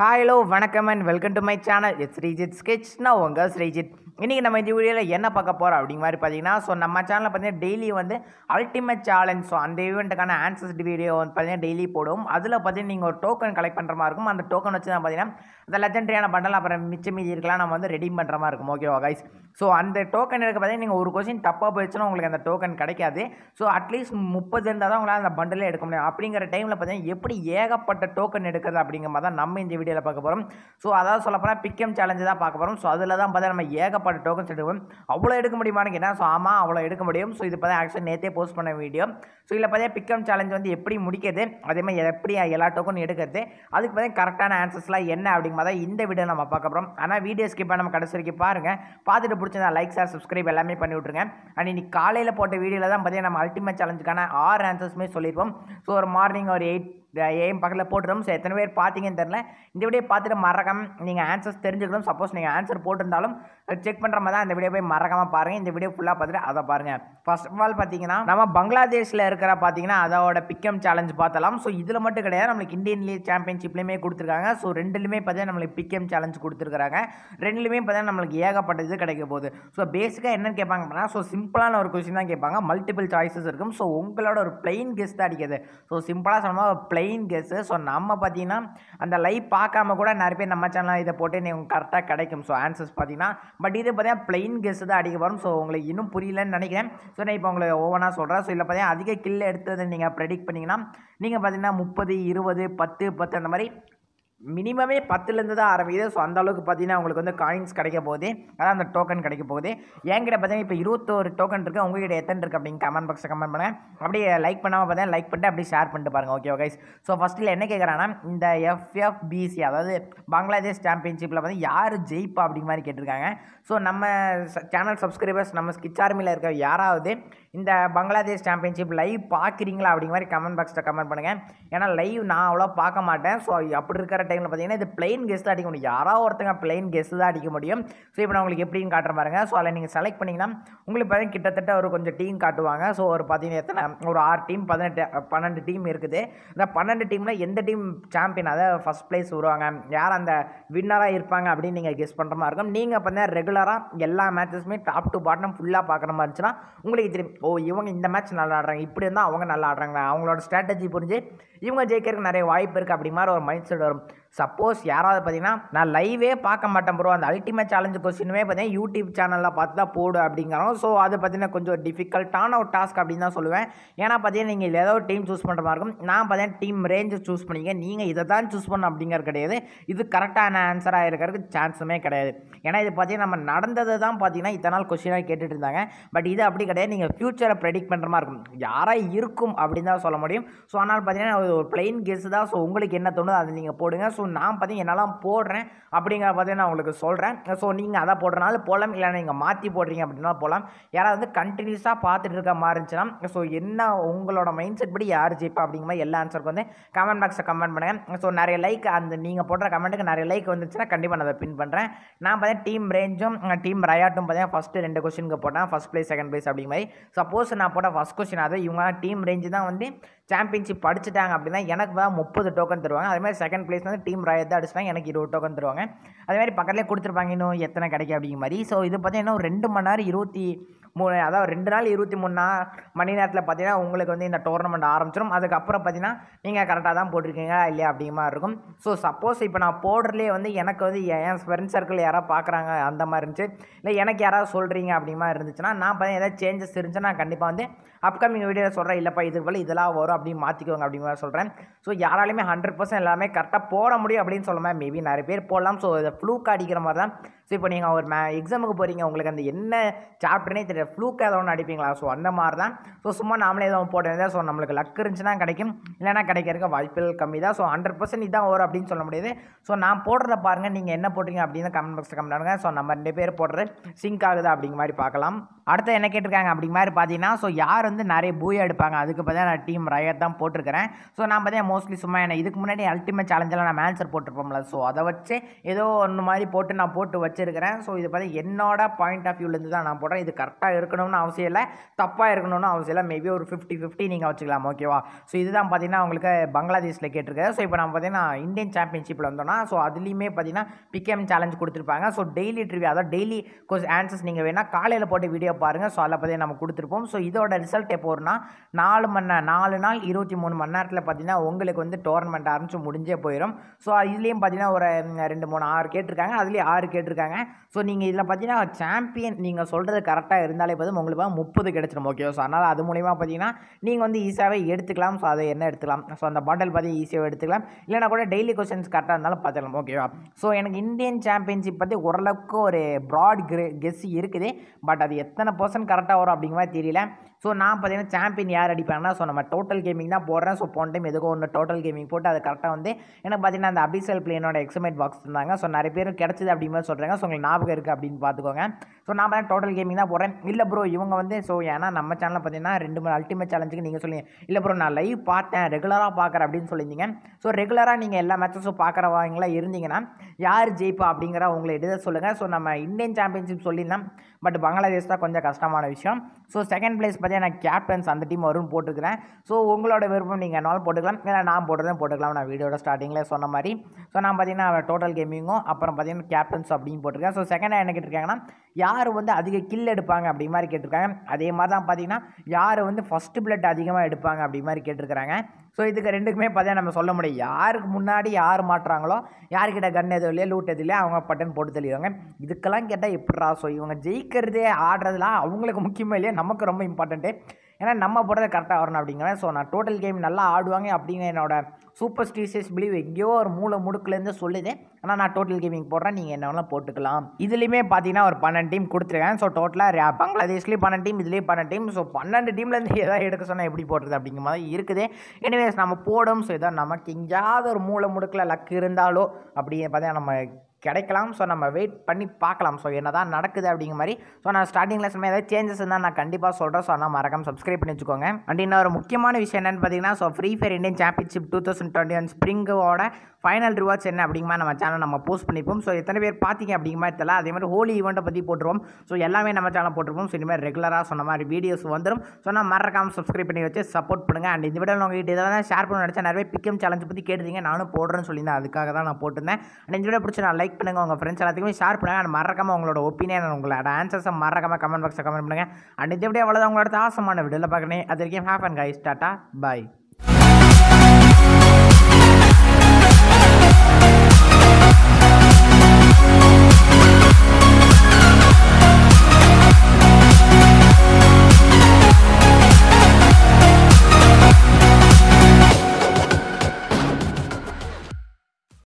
hello வணக்கம் and welcome to my channel it's Sreejith sketch நான் உங்கள் ஸ்ரீஜித் இன்றைக்கி நம்ம இந்த வீடியோவில் என்ன பார்க்க போகிறோம் அப்படிங்க மாதிரி பார்த்தீங்கன்னா ஸோ நம்ம சேனலில் பார்த்தீங்கன்னா டெய்லி வந்து அல்டிமேட் சேலஞ்ச் ஸோ அந்த ஈவெண்ட்டுக்கான ஆன்சர்ஸ் வீடியோ வந்து பார்த்தீங்கன்னா டெய்லி போடும் அதில் பார்த்தீங்கன்னா நீங்கள் ஒரு டோக்கன் கலெக்ட் பண்ணுற மாதிரி இருக்கும் அந்த டோக்கன் வச்சு தான் பார்த்தீங்கன்னா அந்த லெஜண்டரியான பண்டல் அப்புறம் மிச்சம் மீதி இருக்கலாம் நம்ம வந்து ரெடி பண்ணுற மாதிரி இருக்கும் ஓகேவா கைஸ் ஸோ அந்த டோக்கன் எடுக்க பார்த்தீங்கன்னா நீங்கள் ஒரு கொஸ்டின் தப்பாக போயிடுச்சுன்னா உங்களுக்கு அந்த டோக்கன் கிடைக்காது ஸோ அட்லீஸ்ட் முப்பது இருந்தால் தான் உங்களால் அந்த பண்டிலே எடுக்க முடியும் அப்படிங்கிற டைமில் பார்த்தீங்கன்னா எப்படி ஏகப்பட்ட டோக்கன் எடுக்கிறது அப்படிங்கிற மாதிரி தான் நம்ம இந்த வீடியோவில் பார்க்க போகிறோம் ஸோ அதாவது சொல்லப்போனால் பிக்கம் சேலஞ்சு தான் பார்க்க போகிறோம் ஸோ அதில் தான் பார்த்தா நம்ம ஏகப்பட்ட டோக்கன்ஸ் எடுக்கும் அவ்வளோ எடுக்க முடியுமான்னு கேட்டால் ஸோ ஆமாம் அவ்வளோ எடுக்க முடியும் ஸோ இது பார்த்தா ஆக்சுவலி நேற்றே போஸ்ட் பண்ண வீடியோ ஸோ இதில் பார்த்தா பிக்கம் சேலஞ்சு வந்து எப்படி முடிக்கிறது அதேமாதிரி எப்படி எல்லா டோக்கன் எடுக்கிறது அதுக்கு பார்த்தீங்கன்னா கரெக்டான ஆன்சர்ஸ்லாம் என்ன அப்படிங்கிற மாதிரி இந்த வீடியோ நம்ம பார்க்க போகிறோம் ஆனால் வீடியோ ஸ்கிப்பாக நம்ம கடைசி வரைக்கும் பாருங்கள் பார்த்துட்டு பிடிச்சிருந்தா லைக் சார் சப்ஸ்கிரைப் எல்லாமே பண்ணி விட்ருங்க அண்ட் இன்னைக்கு காலையில் போட்ட வீடியோவில் தான் பார்த்தீங்கன்னா நம்ம அல்டிமேட் சேலஞ்சுக்கான ஆறு ஆன்சர்ஸுமே சொல்லியிருப்போம் ஸோ ஒரு மார்னிங் ஒரு எயிட் ஏன் பக்கத்தில் போட்டிருந்தோம் ஸோ எத்தனை பேர் பார்த்தீங்கன்னு தெரில இந்த வீடியோ பார்த்துட்டு மறக்காம நீங்கள் ஆன்சர்ஸ் தெரிஞ்சுக்கணும் சப்போஸ் நீங்கள் ஆன்சர் போட்டிருந்தாலும் செக் பண்ணுற மாதிரி தான் இந்த வீடியோ போய் மறக்காமல் பாருங்கள் இந்த வீடியோ ஃபுல்லாக பார்த்துட்டு அதை பாருங்கள் ஃபர்ஸ்ட் ஆஃப் ஆல் பார்த்தீங்கன்னா நம்ம பங்களாதேஷில் இருக்கிற பார்த்தீங்கன்னா அதோட பிக்கம் சேலஞ்ச் பார்த்தலாம் ஸோ இதில் மட்டும் கிடையாது நம்மளுக்கு இந்தியன் லீக் சாம்பியன்ஷிப்லேயுமே கொடுத்துருக்காங்க ஸோ ரெண்டுலையுமே பார்த்தீங்கன்னா நம்மளுக்கு பிக்கம் சேலஞ்ச் கொடுத்துருக்காங்க ரெண்டுலையுமே பார்த்தீங்கன்னா நம்மளுக்கு ஏகப்பட்ட இது கிடைக்க போகுது ஸோ பேசிக்காக என்னென்னு கேட்பாங்க அப்படின்னா ஸோ சிம்பிளான ஒரு கொஸ்டின் தான் கேட்பாங்க மல்டிபிள் சாய்ஸஸ் இருக்கும் ஸோ உங்களோட ஒரு பிளெயின் கெஸ்ட் அடிக்கிறது ஸோ சிம்பிளாக சொன்னால் பிளெயின் கேஸு ஸோ நம்ம பார்த்தீங்கன்னா அந்த லைவ் பார்க்காம கூட நிறைய பேர் நம்ம சேனலாக இதை போட்டு நீங்கள் கரெக்டாக கிடைக்கும் ஸோ ஆன்சர்ஸ் பார்த்தீங்கன்னா பட் இது பார்த்தீங்கன்னா பிளெயின் கேஸ் தான் அடிக்க வரும் ஸோ உங்களுக்கு இன்னும் புரியலன்னு நினைக்கிறேன் ஸோ நான் இப்போ உங்களை ஓவனாக சொல்கிறேன் ஸோ இல்லை பார்த்தீங்கன்னா அதிக கில் எடுத்ததை நீங்கள் ப்ரெடிக்ட் பண்ணிங்கன்னா நீங்கள் பார்த்தீங்கன்னா முப்பது இருபது பத்து பத்து அந்த மாதிரி மினிமமே பத்துலேருந்து தான் ஆரம்பிக்குது ஸோ அந்த அளவுக்கு பார்த்தீங்கன்னா உங்களுக்கு வந்து காயின்ஸ் கிடைக்க போகுது அதான் அந்த டோக்கன் கிடைக்க போகுது என்கிட்ட பார்த்தீங்கன்னா இப்போ இருபத்தோரு டோக்கன் இருக்குது உங்ககிட்ட எத்தனை இருக்குது அப்படின்னு கமெண்ட் பாக்ஸில் கமெண்ட் பண்ணேன் அப்படியே லைக் பண்ணாமல் பார்த்தீங்கன்னா லைக் பண்ணிட்டு அப்படியே ஷேர் பண்ணிட்டு பாருங்கள் ஓகே ஓகே ஸோ ஃபஸ்ட்டில் என்ன கேட்குறாங்கன்னா இந்த எஃப்எஃப்பிசி அதாவது பங்களாதேஷ் சாம்பியன்ஷிப்பில் வந்து யார் ஜெயிப்பா அப்படிங்க மாதிரி கேட்டிருக்காங்க ஸோ நம்ம சேனல் சப்ஸ்கிரைபர்ஸ் நம்ம ஸ்கிச் ஆர்மியில் இருக்க யாராவது இந்த பங்களாதேஷ் சாம்பியன்ஷிப் லைவ் பார்க்குறீங்களா அப்படிங்கிற மாதிரி கமெண்ட் பாக்ஸில் கமெண்ட் பண்ணுங்கள் ஏன்னா லைவ் நான் அவ்வளோ பார்க்க மாட்டேன் ஸோ அப்படி இருக்கிற டைமில் பார்த்தீங்கன்னா இது பிளைன் கெஸ் அடிக்க முடியும் யாராவது ஒருத்தங்க பிளைன் கெஸ் தான் அடிக்க முடியும் ஸோ இப்போ நான் உங்களுக்கு எப்படின்னு காட்டுற பாருங்க ஸோ அதில் நீங்கள் செலக்ட் பண்ணிங்கன்னா உங்களுக்கு பார்த்தீங்கன்னா கிட்டத்தட்ட ஒரு கொஞ்சம் டீம் காட்டுவாங்க ஸோ ஒரு பார்த்தீங்கன்னா எத்தனை ஒரு ஆறு டீம் பதினெட்டு பன்னெண்டு டீம் இருக்குது இந்த பன்னெண்டு டீமில் எந்த டீம் சாம்பியன் அதை ஃபஸ்ட் ப்ளேஸ் வருவாங்க யார் அந்த வின்னராக இருப்பாங்க அப்படின்னு நீங்கள் கெஸ் பண்ணுற மாதிரி இருக்கும் நீங்கள் பார்த்தீங்கன்னா ரெகுலராக எல்லா மேட்சஸுமே டாப் டு பாட்டம் ஃபுல்லாக பார்க்குற மாதிரி இருந்துச்சுன்னா உங்களுக்கு தெரியும் ஓ இவங்க இந்த மேட்ச் நல்லா ஆடுறாங்க இப்படி இருந்தால் அவங்க நல்லா ஆடுறாங்க அவங்களோட ஸ்ட்ராட்டஜி புரிஞ்சு இவங்க ஜெயிக்கிறதுக்கு நிறைய வாய்ப்பு இருக்குது அப்படி மாதிரி ஒரு மைண்ட் செட் வரும் சப்போஸ் யாராவது பார்த்தீங்கன்னா நான் லைவே பார்க்க மாட்டேன் ப்ரோ அந்த அல்டிமேட் சேலஞ்சு கொஸ்டினுமே பார்த்தீங்கன்னா யூடியூப் சேனலில் பார்த்து தான் போடு அப்படிங்கிறோம் ஸோ அது பார்த்தீங்கன்னா கொஞ்சம் டிஃபிகல்ட்டான ஒரு டாஸ்க் அப்படின்னு தான் சொல்லுவேன் ஏன்னா பார்த்தீங்கன்னா நீங்கள் ஏதோ ஒரு டீம் சூஸ் பண்ணுற மாதிரி இருக்கும் நான் பார்த்தீங்கன்னா டீம் ரேஞ்சு சூஸ் பண்ணிங்க நீங்கள் இதை தான் சூஸ் பண்ணணும் அப்படிங்கிறது கிடையாது இது கரெக்டான ஆன்சராக இருக்கிறதுக்கு சான்ஸுமே கிடையாது ஏன்னா இது பார்த்தீங்கன்னா நம்ம நடந்தது தான் பார்த்தீங்கன்னா இத்தனை நாள் கொஸ்டினாக கேட்டுட்டு இருந்தாங்க பட் இது அப்படி கிடையாது நீங்கள் ஃப்யூச்சரை ப்ரெடிக்ட் பண்ணுற மாதிரி இருக்கும் யாராக இருக்கும் அப்படின்னு தான் சொல்ல முடியும் ஸோ ஆனால் பார்த்தீங்கன்னா ஒரு பிளெயின் கெஸ் தான் ஸோ உங்களுக்கு என்ன தோணுது அதை நீங்கள் போடுங்க ஸோ ஸோ நான் பார்த்தீங்கன்னா என்னெல்லாம் போடுறேன் அப்படிங்கிற பார்த்து நான் உங்களுக்கு சொல்கிறேன் ஸோ நீங்கள் அதை போடுறனால போகலாம் இல்லை நீங்கள் மாற்றி போடுறீங்க அப்படின்னா போகலாம் யாராவது வந்து கண்டினியூஸாக பார்த்துட்டு இருக்க மாதிரி இருந்துச்சுன்னா ஸோ என்ன உங்களோட மைண்ட் செட் படி யார் ஜெயிப்பா அப்படிங்கிற மாதிரி எல்லா ஆன்சருக்கும் வந்து கமெண்ட் பாக்ஸை கமெண்ட் பண்ணுங்கள் ஸோ நிறைய லைக் அந்த நீங்கள் போடுற கமெண்ட்டுக்கு நிறைய லைக் வந்துச்சுன்னா கண்டிப்பாக நான் அதை பின் பண்ணுறேன் நான் பார்த்தீங்கன்னா டீம் ரேஞ்சும் டீம் ரயாட்டும் பார்த்தீங்கன்னா ஃபஸ்ட்டு ரெண்டு கொஸ்டினுக்கு போட்டேன் ஃபஸ்ட் ப்ளேஸ் செகண்ட் ப்ளேஸ் அப்படிங்கிற மாதிரி சப்போஸ் நான் போட்ட ஃபஸ்ட் கொஸ்டின் அதாவது இவங்க டீம் ரேஞ்சு தான் வந்து சாம்பியன்ஷிப் அடிச்சிட்டாங்க அப்படின்னா எனக்கு வந்து முப்பது டோக்கன் தருவாங்க மாதிரி செகண்ட் பிளேஸ் வந்து டீம் ராயத்தை அடிச்சிட்டாங்க எனக்கு இருபது டோக்கன் தருவாங்க அதே மாதிரி பக்கத்துலேயே கொடுத்துருப்பாங்க இன்னும் எத்தனை கிடைக்கும் அப்படிங்கிற மாதிரி ஸோ இது பார்த்தீங்கன்னா ரெண்டு மணி நேரம் இருபத்தி மூ அதாவது ரெண்டு நாள் இருபத்தி மூணு நாள் மணி நேரத்தில் பார்த்தீங்கன்னா உங்களுக்கு வந்து இந்த டோர்னமெண்ட் ஆரம்பிச்சிடும் அதுக்கப்புறம் பார்த்தீங்கன்னா நீங்கள் கரெக்டாக தான் போட்டிருக்கீங்களா இல்லையா அப்படிமா இருக்கும் ஸோ சப்போஸ் இப்போ நான் போடுறதுலேயே வந்து எனக்கு வந்து என் ஃப்ரெண்ட் சர்க்கிள் யாராவது பார்க்குறாங்க அந்த மாதிரி இருந்துச்சு இல்லை எனக்கு யாராவது சொல்கிறீங்க அப்படிமா இருந்துச்சுன்னா நான் பார்த்தீங்கன்னா ஏதாவது சேஞ்சஸ் இருந்துச்சுன்னா நான் கண்டிப்பாக வந்து அப்கமிங் வீடியோவில் சொல்கிறேன் இல்லைப்பா இதுக்கு போல் இதெல்லாம் வரும் அப்படின்னு மாற்றிக்கோங்க அப்படிங்கிற சொல்கிறேன் ஸோ யாராலையுமே ஹண்ட்ரட் பர்சன்ட் எல்லாமே கரெக்டாக போட முடியும் அப்படின்னு சொல்லுவேன் மேபி நிறைய பேர் போடலாம் ஸோ இதை ஃப்ளூக் அடிக்கிற மாதிரி தான் ஸோ இப்போ நீங்கள் ஒரு மே எக்ஸாமுக்கு போகிறீங்க உங்களுக்கு அந்த என்ன சாப்டர்னே தெரியல இந்த ஃப்ளூக்காக ஏதோ ஒன்று அடிப்பீங்களா ஸோ அந்த மாதிரி தான் ஸோ சும்மா நாமளே எதுவும் போட்டு ஸோ நம்மளுக்கு லக் இருந்துச்சுன்னா கிடைக்கும் இல்லைன்னா கிடைக்கிறதுக்கு வாய்ப்புகள் கம்மி தான் ஸோ ஹண்ட்ரட் பர்சன்ட் இதான் வரும் அப்படின்னு சொல்ல முடியாது ஸோ நான் போடுறத பாருங்கள் நீங்கள் என்ன போடுறீங்க அப்படின்னு கமெண்ட் பாக்ஸில் கமெண்ட் பண்ணுங்கள் ஸோ நம்ம ரெண்டு பேர் போடுறது சிங்க் ஆகுது அப்படிங்கிற மாதிரி பார்க்கலாம் அடுத்து என்ன கேட்டிருக்காங்க அப்படி மாதிரி பார்த்தீங்கன்னா ஸோ யார் வந்து நிறைய பூயா எடுப்பாங்க அதுக்கு பார்த்தா நான் டீம் ரயர் தான் போட்டிருக்கிறேன் ஸோ நான் பார்த்தீங்கன்னா மோஸ்ட்லி சும்மா என்ன இதுக்கு முன்னாடி அல்டிமேட் சேலஞ்செலாம் நான் ஆன்சர் போட்டிருப்போம்ல ஸோ அதை வச்சு ஏதோ ஒன்று மாதிரி போட்டு நான் போட்டு வச்சிருக்கிறேன் ஸோ இது பார்த்தா என்னோட பாயிண்ட் ஆஃப் வியூலேருந்து தான் நான் போடுறேன் இது கரெக்டாக இருக்கணும்னு அவசியம் இல்லை தப்பாக இருக்கணும்னு அவசியம் இல்லை மேபி ஒரு ஃபிஃப்டி ஃபிஃப்டி நீங்கள் வச்சுக்கலாம் ஓகேவா ஸோ இதுதான் பார்த்தீங்கன்னா உங்களுக்கு பங்களாதேஷில் கேட்டிருக்காரு ஸோ இப்போ நம்ம பார்த்தீங்கன்னா இந்தியன் சாம்பியன்ஷிப்பில் வந்தோம்னா ஸோ அதுலேயுமே பார்த்தீங்கன்னா பிகேம் சேலஞ்ச் கொடுத்துருப்பாங்க ஸோ டெய்லி ட்ரிவியூ அதாவது டெய்லி கொஸ் ஆன்சர்ஸ் நீங்கள் வேணால் காலையில் போட்டு வீடியோ பாருங்கள் ஸோ அதில் நம்ம கொடுத்துருப்போம் ஸோ இதோட ரிசல்ட் எப்போ வரும்னா நாலு மணி நேரம் நாலு நாள் இருபத்தி மூணு மணி நேரத்தில் பார்த்தீங்கன்னா உங்களுக்கு வந்து டோர்னமெண்ட் ஆரம்பிச்சு முடிஞ்சே போயிடும் ஸோ இதுலேயும் பார்த்தீங்கன்னா ஒரு ரெண்டு மூணு ஆறு கேட்டிருக்காங்க அதுலேயும் ஆறு கேட்டிருக்காங்க ஸோ நீங்கள் இதில் பார்த்தீங்கன்னா சாம்பியன் நீங்கள் சொல்கிறது கரெக்டாக இருந்தாலே போதும் உங்களுக்கு முப்பது கிடச்சிடும் ஓகே ஸோ அதனால் அது மூலிமா பார்த்தீங்கன்னா நீங்கள் வந்து ஈஸியாகவே எடுத்துக்கலாம் ஸோ அதை என்ன எடுத்துக்கலாம் ஸோ அந்த பாட்டில் பார்த்திங்கன்னா ஈஸியாக எடுத்துக்கலாம் இல்லைனா கூட டெய்லி கொஸ்டின்ஸ் கரெக்டாக இருந்தாலும் பார்த்துக்கலாம் ஓகேவா ஸோ எனக்கு இந்தியன் சாம்பியன்ஷிப் பற்றி ஓரளவுக்கு ஒரு ப்ராட் கெஸ் இருக்குது பட் அது எத்தனை அந்த பர்சன் கரெக்டாக வரும் அப்படிங்கிற மாதிரி தெரியல ஸோ நான் பார்த்தீங்கன்னா சாம்பியன் யார் அடிப்பாங்கன்னா ஸோ நம்ம டோட்டல் கேமிங் தான் போடுறேன் ஸோ போன டைம் எதுக்கும் ஒன்று டோட்டல் கேமிங் போட்டு அது கரெக்டாக வந்து எனக்கு பார்த்தீங்கன்னா அந்த அபிசல் பிளேனோட எக்ஸமேட் பாக்ஸ் இருந்தாங்க ஸோ நிறைய பேர் கிடச்சிது அப்படிங்கிற சொல்கிறாங்க ஸோ உங்களுக்கு ஞாபகம் இருக்குது அப்படின்னு பார்த்துக்கோங்க ஸோ நான் பார்த்தீங்கன்னா டோட்டல் கேமிங் தான் போடுறேன் இல்லை ப்ரோ இவங்க வந்து ஸோ ஏன்னா நம்ம சேனலில் பார்த்தீங்கன்னா ரெண்டு மூணு அல்டிமேட் சேலஞ்சுக்கு நீங்கள் சொல்லுங்கள் இல்லை ப்ரோ நான் லைவ் பார்த்தேன் ரெகுலராக பார்க்குறேன் அப்படின்னு சொல்லியிருந்தீங்க ஸோ ரெகுலராக நீங்கள் எல்லா மேட்சஸும் பார்க்குறவங்களா இருந்தீங்கன்னா யார் ஜெயிப்பா அப்படிங்கிற உங்களை எழுத சொல்லுங்கள் ஸோ நம்ம இந்தியன் சாம்பியன்ஷிப் சொல்லியிருந்தோம் பட் பங்களாதேஷ் தான் கொஞ்சம் கொஞ்சம் கஷ்டமான விஷயம் ஸோ செகண்ட் பிளேஸ் பார்த்தீங்கன்னா கேப்டன்ஸ் அந்த டீம் வரும்னு போட்டுருக்கிறேன் ஸோ உங்களோட விருப்பம் நீங்கள் என்னாலும் போட்டுக்கலாம் இல்லை நான் போட்டுறதும் போட்டுக்கலாம் நான் வீடியோட ஸ்டார்டிங்கில் சொன்ன மாதிரி ஸோ நான் பார்த்தீங்கன்னா டோட்டல் கேமிங்கும் அப்புறம் பார்த்தீங்கன்னா கேப்டன்ஸ் அப்படின்னு போட்டிருக்கேன் ஸோ செகண்டாக என்ன கேட்டிருக்காங்கன்னா யார் வந்து அதிக கில் எடுப்பாங்க அப்படி மாதிரி கேட்டிருக்காங்க அதே மாதிரி தான் பார்த்தீங்கன்னா யார் வந்து ஃபஸ்ட்டு பிளட் அதிகமாக எடுப்பாங்க அப்படி மாதிரி கேட்டிருக்கிறாங்க ஸோ இதுக்கு ரெண்டுக்குமே பார்த்தீங்கன்னா நம்ம சொல்ல முடியும் யாருக்கு முன்னாடி யார் மாட்டுறாங்களோ யார்கிட்ட கன் எதுவும் இல்லையா லூட் எதுவும் இல்லையா அவங்க பட்டன் போட்டு தெளிவாங்க இதுக்கெல்லாம் கேட்டால் எப்படி ஸோ இவங்க ஜெயிக்கிறதே ஆடுறதுலாம் அவங்களுக்கு முக்கியமாக இல்லையா நமக்கு ரொம்ப இம்பார்ட்டண்ட்டு ஏன்னா நம்ம போடுறது கரெக்டாக வரணும் அப்படிங்கிறேன் ஸோ நான் டோட்டல் கேம் நல்லா ஆடுவாங்க அப்படிங்கிற என்னோட சூப்பர் ஸ்டீசியஸ் பிலீவ் எங்கேயோ ஒரு மூளை முடுக்கிலேருந்து சொல்லுது ஆனால் நான் டோட்டல் கேமிங் போடுறேன் நீங்கள் என்ன போட்டுக்கலாம் இதுலேயுமே பார்த்தீங்கன்னா ஒரு பன்னெண்டு டீம் கொடுத்துருக்கேன் ஸோ டோட்டலாக பங்களாதேஷ்லேயும் பன்னெண்டு டீம் இதுலேயும் பன்னெண்டு டீம் ஸோ பன்னெண்டு டீம்லேருந்து எதாவது எடுக்க சொன்னால் எப்படி போடுறது அப்படிங்கிற மாதிரி இருக்குது எனிவேஸ் நம்ம போடும் ஸோ இதான் நமக்கு எங்கேயாவது ஒரு மூளை முடுக்கில் லக் இருந்தாலோ அப்படி பார்த்தீங்கன்னா நம்ம கிடைக்கலாம் ஸோ நம்ம வெயிட் பண்ணி பார்க்கலாம் ஸோ என்ன தான் நடக்குது அப்படிங்க மாதிரி ஸோ நான் ஸ்டார்டிங் லெசன் ஏதாவது சேஞ்சஸ் இருந்தால் நான் கண்டிப்பாக சொல்கிறேன் ஸோ ஆனால் மறக்காம சப்ஸ்கிரைப் பண்ணி வச்சுக்கோங்க அண்ட் இன்னும் ஒரு முக்கியமான விஷயம் என்னென்னு பார்த்தீங்கன்னா so Free Fire Indian championship two thousand twenty one ஸ்ப்ரிங்கோட ஃபைனல் ரிவார்ட்ஸ் என்ன அப்படிங்கமா நம்ம சேனல் நம்ம போஸ்ட் பண்ணிப்போம் ஸோ எத்தனை பேர் பார்த்தீங்க அப்படிங்கமா மாதிரி தெரியல அதே மாதிரி ஹோலி ஈவெண்ட்டை பற்றி போட்டுருவோம் ஸோ எல்லாமே நம்ம சேனல் போட்டுருப்போம் ஸோ இனிமேல் ரெகுலராக சொன்ன மாதிரி வீடியோஸ் வந்துடும் ஸோ நான் மறக்காம சப்ஸ்கிரைப் பண்ணி வச்சு சப்போர்ட் பண்ணுங்கள் அண்ட் இந்த வீடியோவில் உங்கள்கிட்ட இதெல்லாம் ஷேர் பண்ண நினச்சா நிறைய பிக்கம் சேலஞ்ச் பற்றி கேட்டுருந்தீங்க நானும் போடுறேன்னு சொல்லியிருந்தேன் அதுக்காக தான் நான் போட்டிருந்தேன் அண்ட் இந்த வீடியோ பிடிச்சி நான் லைக் பண்ணுங்கள் உங்கள் ஃப்ரெண்ட்ஸ் எல்லாத்துக்குமே ஷேர் பண்ணுங்கள் அண்ட் மறக்காமல் உங்களோட ஒப்பீனியன் உங்களோட ஆன்சர்ஸை மறக்காமல் கமெண்ட் பாக்ஸில் கமெண்ட் பண்ணுங்கள் அண்ட் இந்த வீடியோ அவ்வளோதான் உங்களோட ஆசமான வீடியோவில் பார்க்கணும் அது வரைக்கும் ஹேப் அண்ட் கை ஸ்டார்ட்டா பாய்